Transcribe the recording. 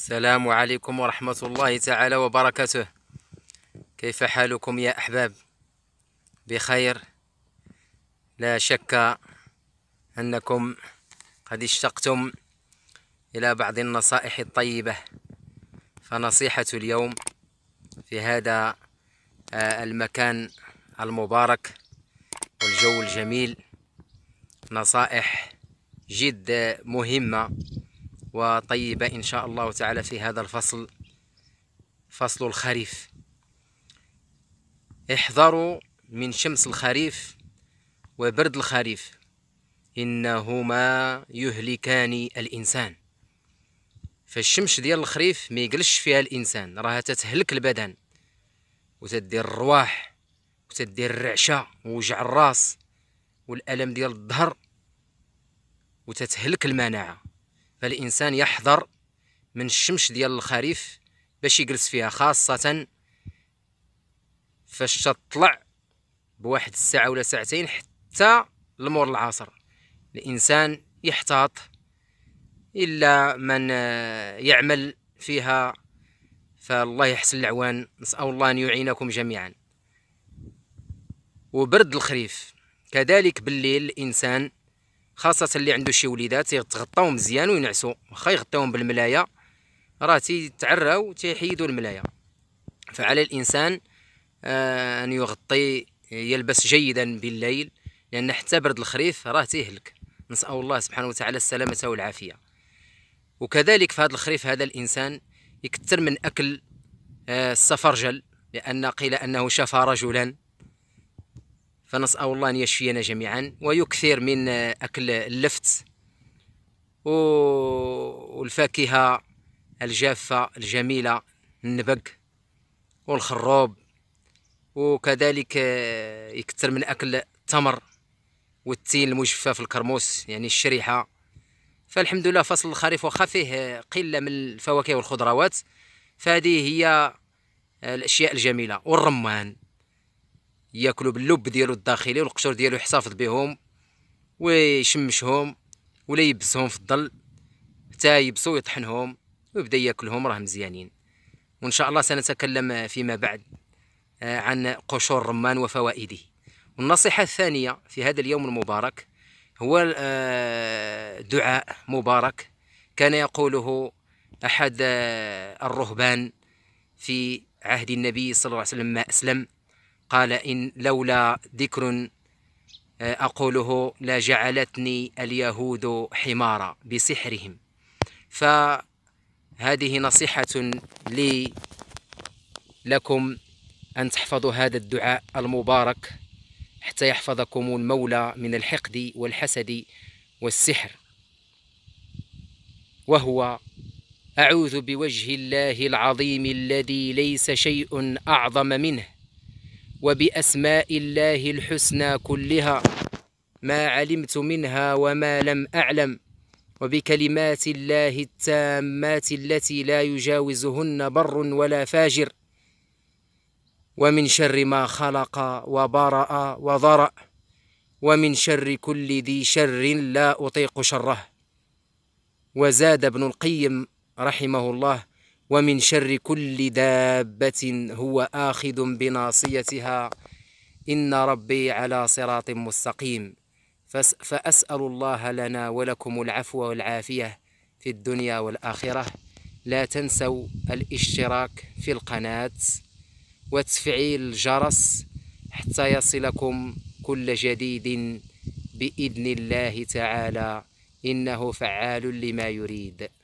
السلام عليكم ورحمة الله تعالى وبركاته كيف حالكم يا أحباب بخير لا شك أنكم قد اشتقتم إلى بعض النصائح الطيبة فنصيحة اليوم في هذا آه، المكان المبارك والجو الجميل نصائح جد مهمة وطيبة إن شاء الله تعالى في هذا الفصل فصل الخريف احذروا من شمس الخريف وبرد الخريف إنهما يهلكان الإنسان فالشمس ديال الخريف ما يقلش فيها الإنسان راها تتهلك البدن وتدير الرواح وتدير الرعشة ووجع الراس والألم ديال الظهر وتتهلك المناعة فالإنسان يحذر من الشمس ديال الخريف باش يجلس فيها خاصة فاش تطلع بواحد الساعة ولا ساعتين حتى لمور العصر الإنسان يحتاط إلا من آه، يعمل فيها فالله يحسن العوان نسأل الله أن يعينكم جميعا وبرد الخريف كذلك بالليل الإنسان خاصه اللي عنده شي وليدات يتغطاو مزيان وينعسو واخا يغطيوهم بالملايه راه تيتعراو تيحيدو الملايه فعلى الانسان آه ان يغطي يلبس جيدا بالليل لان حتى برد الخريف راه تيهلك نسال الله سبحانه وتعالى السلامه والعافيه وكذلك في هذا الخريف هذا الانسان يكثر من اكل آه السفرجل لان قيل انه شفى رجلا فنسأل الله أن يشفينا جميعا ويكثر من أكل اللفت والفاكهة الجافة الجميلة النبق والخروب وكذلك يكثر من أكل التمر والتين المجفف الكرموس يعني الشريحة فالحمد لله فصل الخريف واخا فيه قلة من الفواكه والخضروات فهذه هي الأشياء الجميلة والرمان ياكلوا باللب ديالو الداخلي والقشور ديالو يحتفظ بهم ويشمشهم ولا يبسهم في الظل حتى يبسو ويطحنهم ويبدا ياكلهم راه مزيانين وان شاء الله سنتكلم فيما بعد آه، عن قشور الرمان وفوائده والنصيحة الثانية في هذا اليوم المبارك هو آه، دعاء مبارك كان يقوله أحد آه، الرهبان في عهد النبي صلى الله عليه وسلم ما أسلم قال إن لولا ذكر آه، أقوله لجعلتني اليهود حمارا بسحرهم فهذه نصيحة لي لكم أن تحفظوا هذا الدعاء المبارك حتى يحفظكم المولى من الحقد والحسد والسحر وهو أعوذ بوجه الله العظيم الذي ليس شيء أعظم منه وبأسماء الله الحسنى كلها ما علمت منها وما لم أعلم وبكلمات الله التامات التي لا يجاوزهن بر ولا فاجر ومن شر ما خلق وبرأ وضرأ ومن شر كل ذي شر لا أطيق شره وزاد ابن القيم رحمه الله ومن شر كل دابة هو آخذ بناصيتها إن ربي على صراط مستقيم فأسأل الله لنا ولكم العفو والعافية في الدنيا والآخرة لا تنسوا الاشتراك في القناة وتفعيل الجرس حتى يصلكم كل جديد بإذن الله تعالى إنه فعال لما يريد